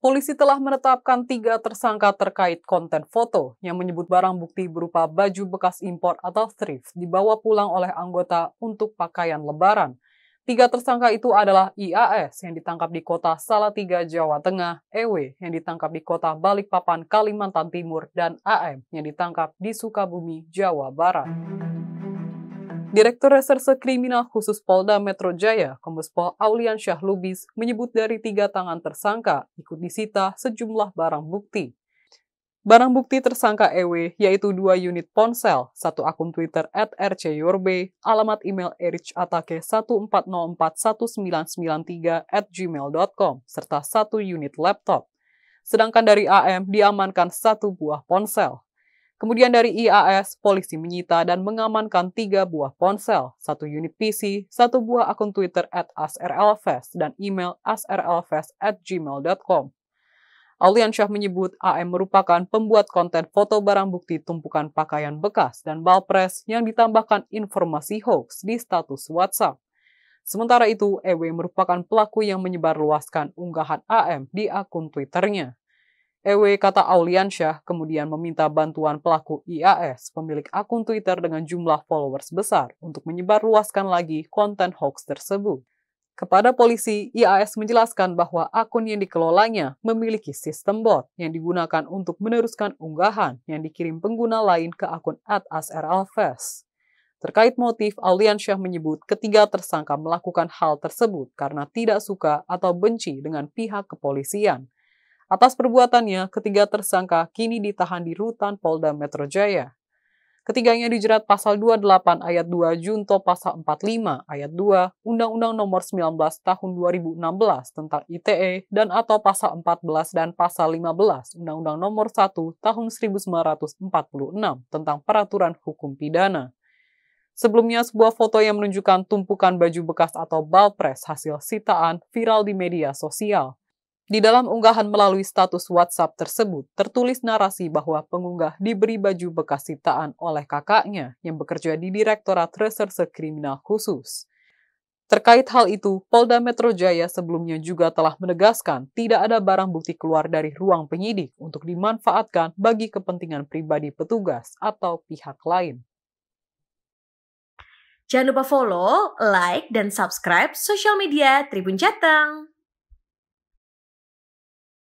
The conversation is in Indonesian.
Polisi telah menetapkan tiga tersangka terkait konten foto yang menyebut barang bukti berupa baju bekas impor atau thrift dibawa pulang oleh anggota untuk pakaian lebaran. Tiga tersangka itu adalah IAS yang ditangkap di kota Salatiga, Jawa Tengah, EW yang ditangkap di kota Balikpapan, Kalimantan Timur, dan AM yang ditangkap di Sukabumi, Jawa Barat. Direktur Reserse Kriminal Khusus Polda Metro Jaya, Kombespol Aulian Syah Lubis, menyebut dari tiga tangan tersangka ikut disita sejumlah barang bukti. Barang bukti tersangka EW yaitu dua unit ponsel, satu akun Twitter at rcyorbe, alamat email erichatake 14041993 at gmail.com, serta satu unit laptop. Sedangkan dari AM diamankan satu buah ponsel. Kemudian dari IAS, polisi menyita dan mengamankan tiga buah ponsel, satu unit PC, satu buah akun Twitter at asrlfest, dan email asrlfest at gmail.com. Aliansyah menyebut AM merupakan pembuat konten foto barang bukti tumpukan pakaian bekas dan balpres yang ditambahkan informasi hoax di status WhatsApp. Sementara itu, EW merupakan pelaku yang menyebarluaskan unggahan AM di akun Twitternya. EW kata Auliansyah kemudian meminta bantuan pelaku IAS, pemilik akun Twitter dengan jumlah followers besar, untuk menyebarluaskan lagi konten hoax tersebut. Kepada polisi, IAS menjelaskan bahwa akun yang dikelolanya memiliki sistem bot yang digunakan untuk meneruskan unggahan yang dikirim pengguna lain ke akun @asralves. Terkait motif, Auliansyah menyebut ketiga tersangka melakukan hal tersebut karena tidak suka atau benci dengan pihak kepolisian – Atas perbuatannya, ketiga tersangka kini ditahan di rutan Polda Metro Jaya. Ketiganya dijerat pasal 28 ayat 2 Junto pasal 45 ayat 2 Undang-Undang Nomor 19 Tahun 2016 tentang ITE dan atau pasal 14 dan pasal 15 Undang-Undang Nomor 1 Tahun 1946 tentang Peraturan Hukum Pidana. Sebelumnya, sebuah foto yang menunjukkan tumpukan baju bekas atau balpres hasil sitaan viral di media sosial. Di dalam unggahan melalui status WhatsApp tersebut, tertulis narasi bahwa pengunggah diberi baju bekas sitaan oleh kakaknya yang bekerja di Direktorat Reserse Kriminal Khusus. Terkait hal itu, Polda Metro Jaya sebelumnya juga telah menegaskan tidak ada barang bukti keluar dari ruang penyidik untuk dimanfaatkan bagi kepentingan pribadi petugas atau pihak lain. Jangan lupa follow, like, dan subscribe sosial media Tribun Jateng.